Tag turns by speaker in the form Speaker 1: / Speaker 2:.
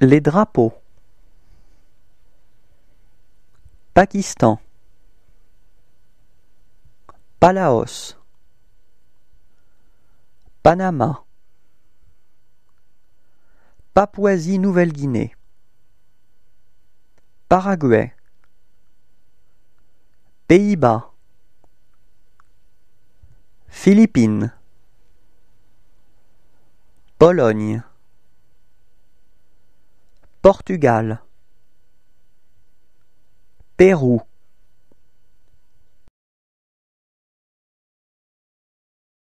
Speaker 1: Les drapeaux
Speaker 2: Pakistan Palaos Panama Papouasie-Nouvelle-Guinée Paraguay Pays-Bas Philippines Pologne Portugal Pérou